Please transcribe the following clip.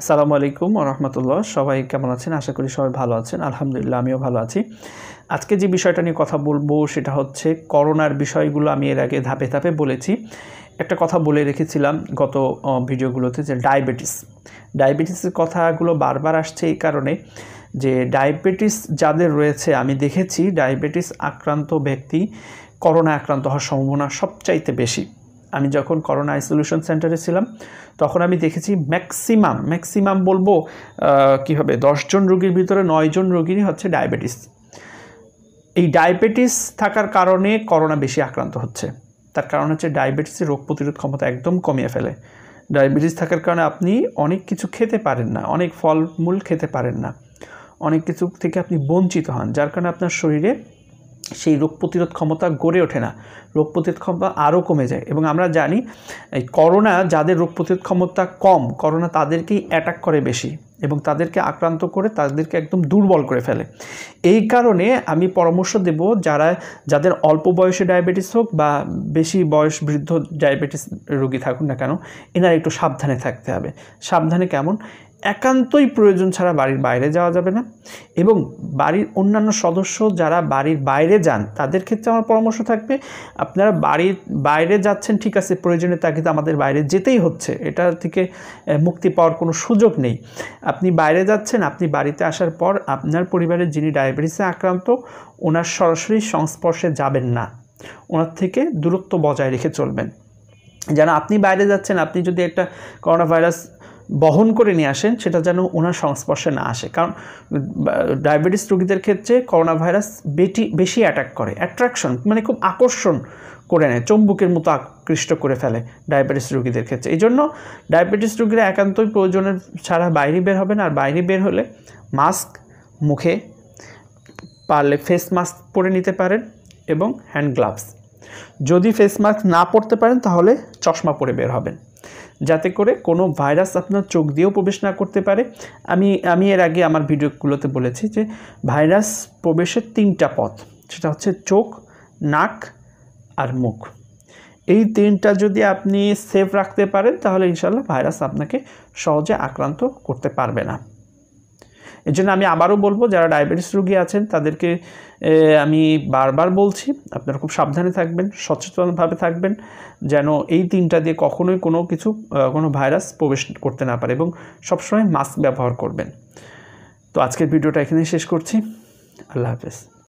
আসসালামু আলাইকুম রহমতুল্লাহ সবাই কেমন আছেন আশা করি সবাই ভালো আছেন আলহামদুলিল্লাহ আমিও ভালো আছি আজকে যে বিষয়টা নিয়ে কথা বলবো সেটা হচ্ছে করোনার বিষয়গুলো আমি এর আগে ধাপে ধাপে বলেছি একটা কথা বলে রেখেছিলাম গত ভিডিওগুলোতে যে ডায়াবেটিস ডায়াবেটিসের কথাগুলো বারবার আসছে এই কারণে যে ডায়াবেটিস যাদের রয়েছে আমি দেখেছি ডায়াবেটিস আক্রান্ত ব্যক্তি করোনা আক্রান্ত হওয়ার সম্ভাবনা সবচাইতে বেশি আমি যখন করোনা আইসোলেশন সেন্টারে ছিলাম তখন আমি দেখেছি ম্যাক্সিমাম ম্যাক্সিমাম বলবো কী হবে দশজন রোগীর ভিতরে নয়জন রোগীরই হচ্ছে ডায়াবেটিস এই ডায়াবেটিস থাকার কারণে করোনা বেশি আক্রান্ত হচ্ছে তার কারণ হচ্ছে ডায়াবেটিসের রোগ প্রতিরোধ ক্ষমতা একদম কমিয়ে ফেলে ডায়াবেটিস থাকার কারণে আপনি অনেক কিছু খেতে পারেন না অনেক ফলমূল খেতে পারেন না অনেক কিছু থেকে আপনি বঞ্চিত হন যার কারণে আপনার শরীরে সেই রোগ প্রতিরোধ ক্ষমতা গড়ে ওঠে না রোগ প্রতিরোধ ক্ষমতা আরও কমে যায় এবং আমরা জানি এই করোনা যাদের রোগ প্রতিরোধ ক্ষমতা কম করোনা তাদেরকেই অ্যাটাক করে বেশি এবং তাদেরকে আক্রান্ত করে তাদেরকে একদম দুর্বল করে ফেলে এই কারণে আমি পরামর্শ দেব যারা যাদের অল্প বয়সে ডায়াবেটিস হোক বা বেশি বয়স বৃদ্ধ ডায়াবেটিস রোগী থাকুন না কেন এনারা একটু সাবধানে থাকতে হবে সাবধানে কেমন একান্তই প্রয়োজন ছাড়া বাড়ির বাইরে যাওয়া যাবে না এবং বাড়ির অন্যান্য সদস্য যারা বাড়ির বাইরে যান তাদের ক্ষেত্রে আমার পরামর্শ থাকবে আপনারা বাড়ির বাইরে যাচ্ছেন ঠিক আছে প্রয়োজনে তা কিন্তু আমাদের বাইরে যেতেই হচ্ছে এটা থেকে মুক্তি পাওয়ার কোনো সুযোগ নেই আপনি বাইরে যাচ্ছেন আপনি বাড়িতে আসার পর আপনার পরিবারের যিনি ডায়াবেটিসে আক্রান্ত ওনার সরাসরি সংস্পর্শে যাবেন না ওনার থেকে দূরত্ব বজায় রেখে চলবেন যেন আপনি বাইরে যাচ্ছেন আপনি যদি একটা করোনা ভাইরাস বহন করে নিয়ে আসেন সেটা যেন ওনার সংস্পর্শে না আসে কারণ ডায়াবেটিস রোগীদের ক্ষেত্রে করোনা ভাইরাস বেটি বেশি অ্যাটাক করে অ্যাট্রাকশন মানে খুব আকর্ষণ করে নেয় চম্বুকের মতো আকৃষ্ট করে ফেলে ডায়াবেটিস রোগীদের ক্ষেত্রে এই জন্য ডায়াবেটিস রোগীরা একান্তই প্রয়োজনের ছাড়া বাইরে বের হবেন আর বাইরে বের হলে মাস্ক মুখে পারলে ফেস মাস্ক পরে নিতে পারেন এবং হ্যান্ড গ্লাভস যদি ফেস মাস্ক না পরতে পারেন তাহলে চশমা পরে বের হবেন যাতে করে কোনো ভাইরাস আপনার চোখ দিয়েও প্রবেশ না করতে পারে আমি আমি এর আগে আমার ভিডিওগুলোতে বলেছি যে ভাইরাস প্রবেশের তিনটা পথ সেটা হচ্ছে চোখ নাক আর মুখ এই তিনটা যদি আপনি সেফ রাখতে পারেন তাহলে ইনশাল্লাহ ভাইরাস আপনাকে সহজে আক্রান্ত করতে পারবে না এর জন্য আমি আবারও বলবো যারা ডায়াবেটিস রোগী আছেন তাদেরকে আমি বারবার বলছি আপনারা খুব সাবধানে থাকবেন সচেতনভাবে থাকবেন যেন এই তিনটা দিয়ে কখনোই কোনো কিছু কোনো ভাইরাস প্রবেশ করতে না পারে এবং সবসময় মাস্ক ব্যবহার করবেন তো আজকের ভিডিওটা এখানেই শেষ করছি আল্লাহ হাফেজ